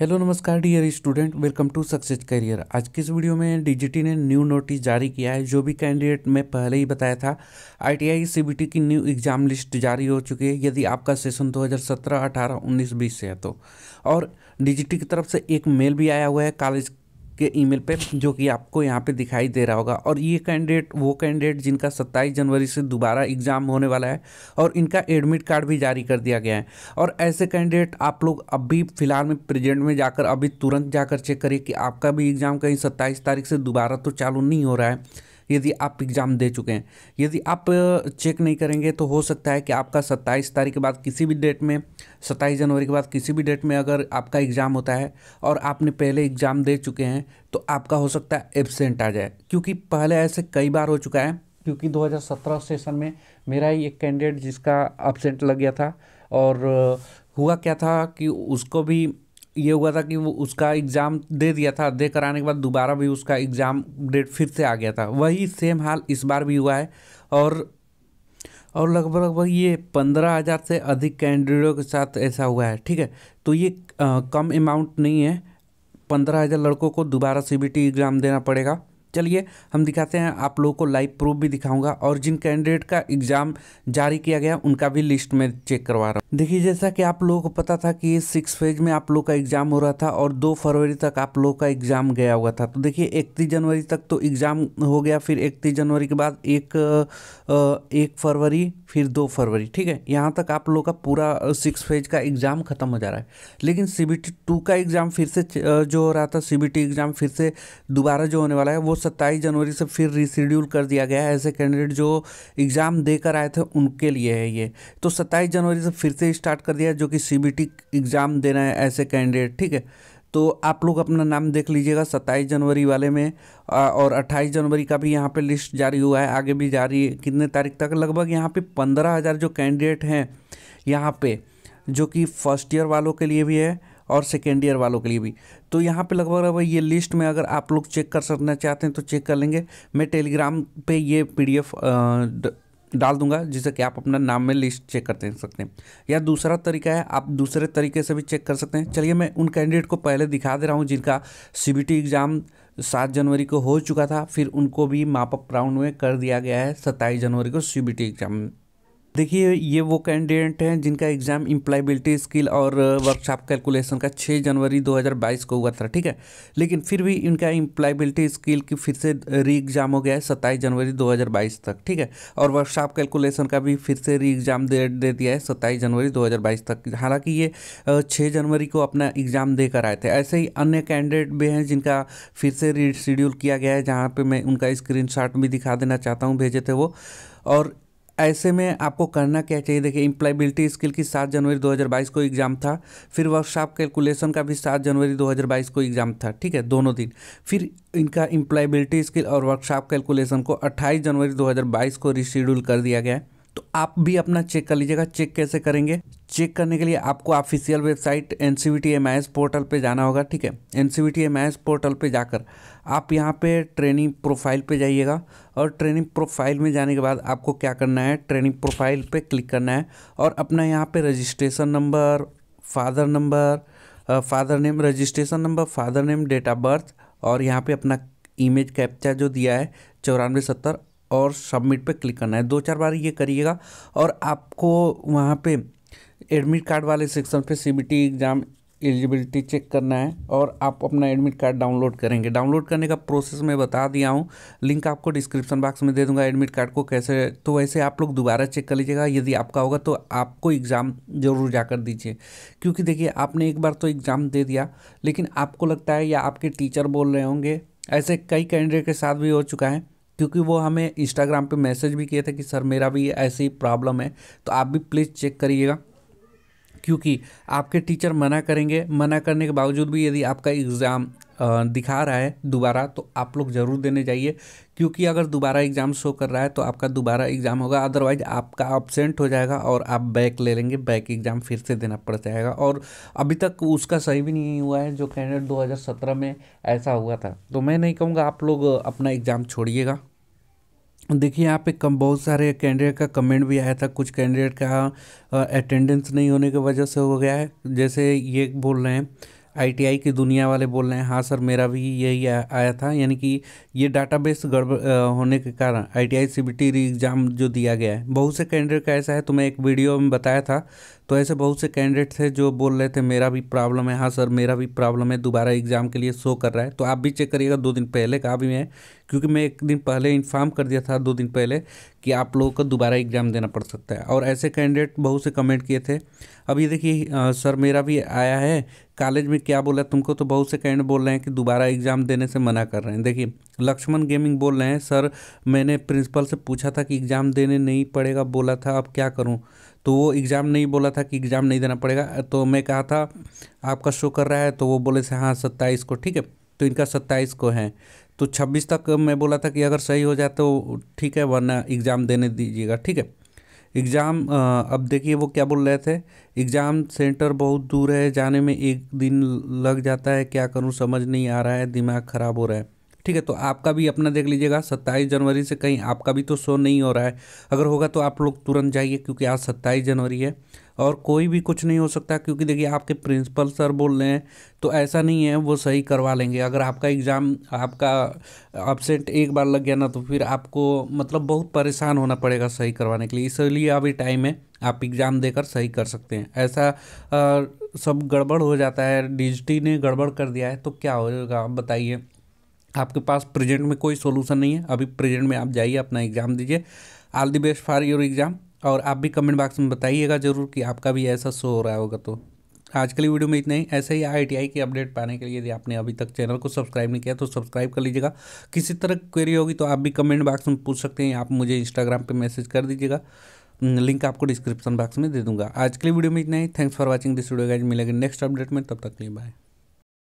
hello नमस्कार dear student welcome to success career आज की इस वीडियो में डीजीटी ने न्यू नोटिस जारी किया है जो भी कैंडिडेट मैं पहले ही बताया था आईटीआई सीबीटी की न्यू एग्जाम लिस्ट जारी हो चुकी है यदि आपका सेशन 2017, 18, 19, 20 से है तो और डीजीटी की तरफ से एक मेल भी आया हुआ है कॉलेज के ईमेल पे जो कि आपको यहाँ पे दिखाई दे रहा होगा और ये कैंडिडेट वो कैंडिडेट जिनका सत्ताईस जनवरी से दोबारा एग्ज़ाम होने वाला है और इनका एडमिट कार्ड भी जारी कर दिया गया है और ऐसे कैंडिडेट आप लोग अभी फ़िलहाल में प्रेजेंट में जाकर अभी तुरंत जाकर चेक करिए कि आपका भी एग्ज़ाम कहीं सत्ताईस तारीख से दोबारा तो चालू नहीं हो रहा है यदि आप एग्ज़ाम दे चुके हैं यदि आप चेक नहीं करेंगे तो हो सकता है कि आपका सत्ताईस तारीख के बाद किसी भी डेट में सत्ताईस जनवरी के बाद किसी भी डेट में अगर आपका एग्ज़ाम होता है और आपने पहले एग्ज़ाम दे चुके हैं तो आपका हो सकता है एबसेंट आ जाए क्योंकि पहले ऐसे कई बार हो चुका है क्योंकि 2017 सेशन में मेरा ही एक कैंडिडेट जिसका एबसेंट लग गया था और हुआ क्या था कि उसको भी ये हुआ था कि वो उसका एग्ज़ाम दे दिया था दे कराने के बाद दोबारा भी उसका एग्ज़ाम डेट फिर से आ गया था वही सेम हाल इस बार भी हुआ है और और लगभग लगभग ये पंद्रह हज़ार से अधिक कैंडिडेटों के साथ ऐसा हुआ है ठीक है तो ये आ, कम अमाउंट नहीं है पंद्रह हज़ार लड़कों को दोबारा सी एग्ज़ाम देना पड़ेगा चलिए हम दिखाते हैं आप लोगों को लाइव प्रूफ भी दिखाऊंगा और जिन कैंडिडेट का एग्ज़ाम जारी किया गया उनका भी लिस्ट में चेक करवा रहा हूँ देखिए जैसा कि आप लोगों को पता था कि सिक्स फेज में आप लोग का एग्ज़ाम हो रहा था और दो फरवरी तक आप लोग का एग्ज़ाम गया हुआ था तो देखिए इकतीस जनवरी तक तो एग्ज़ाम हो गया फिर इकतीस जनवरी के बाद एक एक फरवरी फिर दो फरवरी ठीक है यहाँ तक आप लोग का पूरा सिक्स फेज का एग्ज़ाम ख़त्म हो जा रहा है लेकिन सी बी टी टू का एग्ज़ाम फिर से जो हो रहा था सी बी टी एग्ज़ाम फिर से दोबारा जो होने वाला है वो सत्ताईस जनवरी से फिर रिशेड्यूल कर दिया गया है ऐसे कैंडिडेट जो एग्ज़ाम देकर आए थे उनके लिए है ये तो सत्ताईस जनवरी से फिर से ही स्टार्ट कर दिया जो कि सी एग्ज़ाम देना है ऐसे कैंडिडेट ठीक है तो आप लोग अपना नाम देख लीजिएगा सत्ताईस जनवरी वाले में और अट्ठाईस जनवरी का भी यहाँ पे लिस्ट जारी हुआ है आगे भी जारी है कितने तारीख तक लगभग यहाँ पे पंद्रह हज़ार जो कैंडिडेट हैं यहाँ पे जो कि फर्स्ट ईयर वालों के लिए भी है और सेकेंड ईयर वालों के लिए भी तो यहाँ पे लगभग लगभग ये लिस्ट में अगर आप लोग चेक कर सकना चाहते हैं तो चेक कर लेंगे मैं टेलीग्राम पे ये पीडीएफ डाल दूंगा जिससे कि आप अपना नाम में लिस्ट चेक कर सकते हैं या दूसरा तरीका है आप दूसरे तरीके से भी चेक कर सकते हैं चलिए मैं उन कैंडिडेट को पहले दिखा दे रहा हूँ जिनका सी एग्ज़ाम सात जनवरी को हो चुका था फिर उनको भी मापअप राउंड में कर दिया गया है सत्ताईस जनवरी को सी एग्ज़ाम में देखिए ये वो कैंडिडेट हैं जिनका एग्ज़ाम इम्प्लाइबिलिटी स्किल और वर्कशॉप कैलकुलेशन का 6 जनवरी 2022 को हुआ था ठीक है लेकिन फिर भी इनका इम्प्लाइबिलिटी स्किल की फिर से री एग्ज़ाम हो गया है सत्ताईस जनवरी 2022 तक ठीक है और वर्कशॉप कैलकुलेशन का भी फिर से री एग्ज़ाम दे दे दिया है सत्ताईस जनवरी दो तक हालाँकि ये छः जनवरी को अपना एग्ज़ाम देकर आए थे ऐसे ही अन्य कैंडिडेट भी हैं जिनका फिर से रीशेड्यूल किया गया है जहाँ पर मैं उनका स्क्रीन भी दिखा देना चाहता हूँ भेजे थे वो और ऐसे में आपको करना क्या चाहिए देखिए इम्प्लाइबिलिटी स्किल की सात जनवरी 2022 को एग्ज़ाम था फिर वर्कशॉप कैलकुलेशन का भी सात जनवरी 2022 को एग्ज़ाम था ठीक है दोनों दिन फिर इनका इम्प्लाइबिलिटी स्किल और वर्कशॉप कैलकुलेशन को 28 जनवरी 2022 को रिशेड्यूल कर दिया गया है तो आप भी अपना चेक कर लीजिएगा चेक कैसे करेंगे चेक करने के लिए आपको official website N C portal पे जाना होगा ठीक है एन सी पोर्टल पे जाकर आप यहाँ पे ट्रेनिंग प्रोफाइल पे जाइएगा और ट्रेनिंग प्रोफाइल में जाने के बाद आपको क्या करना है ट्रेनिंग प्रोफाइल पे क्लिक करना है और अपना यहाँ पे registration number father number father name registration number father name date of birth और यहाँ पर अपना इमेज कैप्चा जो दिया है चौरानवे सत्तर और सबमिट पे क्लिक करना है दो चार बार ये करिएगा और आपको वहाँ पे एडमिट कार्ड वाले सेक्शन पे सी एग्ज़ाम एलिजिबिलिटी चेक करना है और आप अपना एडमिट कार्ड डाउनलोड करेंगे डाउनलोड करने का प्रोसेस मैं बता दिया हूँ लिंक आपको डिस्क्रिप्शन बॉक्स में दे दूंगा एडमिट कार्ड को कैसे तो वैसे आप लोग दोबारा चेक कर लीजिएगा यदि आपका होगा तो आपको एग्ज़ाम ज़रूर जाकर दीजिए क्योंकि देखिए आपने एक बार तो एग्ज़ाम दे दिया लेकिन आपको लगता है या आपके टीचर बोल रहे होंगे ऐसे कई कैंडिडेट के साथ भी हो चुका है क्योंकि वो हमें इंस्टाग्राम पे मैसेज भी किए थे कि सर मेरा भी ऐसी प्रॉब्लम है तो आप भी प्लीज़ चेक करिएगा क्योंकि आपके टीचर मना करेंगे मना करने के बावजूद भी यदि आपका एग्ज़ाम दिखा रहा है दोबारा तो आप लोग ज़रूर देने जाइए क्योंकि अगर दोबारा एग्ज़ाम शो कर रहा है तो आपका दोबारा एग्ज़ाम होगा अदरवाइज आपका एबसेंट हो जाएगा और आप बैक ले लेंगे बैक एग्ज़ाम फिर से देना पड़ जाएगा और अभी तक उसका सही भी नहीं हुआ है जो कैंडिडेट दो में ऐसा हुआ था तो मैं नहीं कहूँगा आप लोग अपना एग्ज़ाम छोड़िएगा देखिए यहाँ पे कम बहुत सारे कैंडिडेट का कमेंट भी आया था कुछ कैंडिडेट का अटेंडेंस नहीं होने की वजह से हो गया है जैसे ये बोल रहे हैं आईटीआई की दुनिया वाले बोल रहे हैं हाँ सर मेरा भी यही आया था यानी कि ये डाटाबेस गड़बड़ होने के कारण आईटीआई टी री एग्ज़ाम जो दिया गया है बहुत से कैंडिडेट का ऐसा है तो मैं एक वीडियो में बताया था तो ऐसे बहुत से कैंडिडेट थे जो बोल रहे थे मेरा भी प्रॉब्लम है हाँ सर मेरा भी प्रॉब्लम है दोबारा एग्ज़ाम के लिए शो कर रहा है तो आप भी चेक करिएगा दो दिन पहले का भी मैं क्योंकि मैं एक दिन पहले इन्फॉर्म कर दिया था दो दिन पहले कि आप लोगों को दोबारा एग्ज़ाम देना पड़ सकता है और ऐसे कैंडिडेट बहुत से कमेंट किए थे अब ये देखिए सर मेरा भी आया है कॉलेज में क्या बोला तुमको तो बहुत से कैंडिडेट बोल रहे हैं कि दोबारा एग्ज़ाम देने से मना कर रहे हैं देखिए लक्ष्मण गेमिंग बोल रहे हैं सर मैंने प्रिंसिपल से पूछा था कि एग्ज़ाम देने नहीं पड़ेगा बोला था अब क्या करूँ तो वो एग्ज़ाम नहीं बोला था कि एग्ज़ाम नहीं देना पड़ेगा तो मैं कहा था आपका शो कर रहा है तो वो बोले थे हाँ सत्ताईस को ठीक है तो इनका सत्ताईस को है तो छब्बीस तक मैं बोला था कि अगर सही हो जाए तो ठीक है वरना एग्ज़ाम देने दीजिएगा ठीक है एग्ज़ाम अब देखिए वो क्या बोल रहे थे एग्ज़ाम सेंटर बहुत दूर है जाने में एक दिन लग जाता है क्या करूँ समझ नहीं आ रहा है दिमाग ख़राब हो रहा है ठीक है तो आपका भी अपना देख लीजिएगा सत्ताईस जनवरी से कहीं आपका भी तो शो नहीं हो रहा है अगर होगा तो आप लोग तुरंत जाइए क्योंकि आज सत्ताईस जनवरी है और कोई भी कुछ नहीं हो सकता क्योंकि देखिए आपके प्रिंसिपल सर बोल रहे हैं तो ऐसा नहीं है वो सही करवा लेंगे अगर आपका एग्ज़ाम आपका अपसेंट एक बार लग गया ना तो फिर आपको मतलब बहुत परेशान होना पड़ेगा सही करवाने के लिए इसलिए अभी टाइम है आप एग्ज़ाम देकर सही कर सकते हैं ऐसा आ, सब गड़बड़ हो जाता है डिजिटी ने गड़बड़ कर दिया है तो क्या होगा आप बताइए आपके पास प्रेजेंट में कोई सोल्यूशन नहीं है अभी प्रेजेंट में आप जाइए अपना एग्ज़ाम दीजिए all the best for your exam और आप भी कमेंट बॉक्स में बताइएगा ज़रूर कि आपका भी ऐसा शो हो रहा होगा तो आज के लिए वीडियो में इतना ही ऐसे ही आईटीआई की अपडेट पाने के लिए यदि आपने अभी तक चैनल को सब्सक्राइब नहीं किया तो सब्सक्राइब कर लीजिएगा किसी तरह क्वेरी होगी तो आप भी कमेंट बॉक्स में पूछ सकते हैं आप मुझे इंस्टाग्राम पर मैसेज कर दीजिएगा लिंक आपको डिस्क्रिप्शन बॉक्स में दे दूंगा आज के लिए वीडियो में इतना ही thanks for watching this video guys मिलेगा नेक्स्ट अपडेट में तब तक के लिए बाय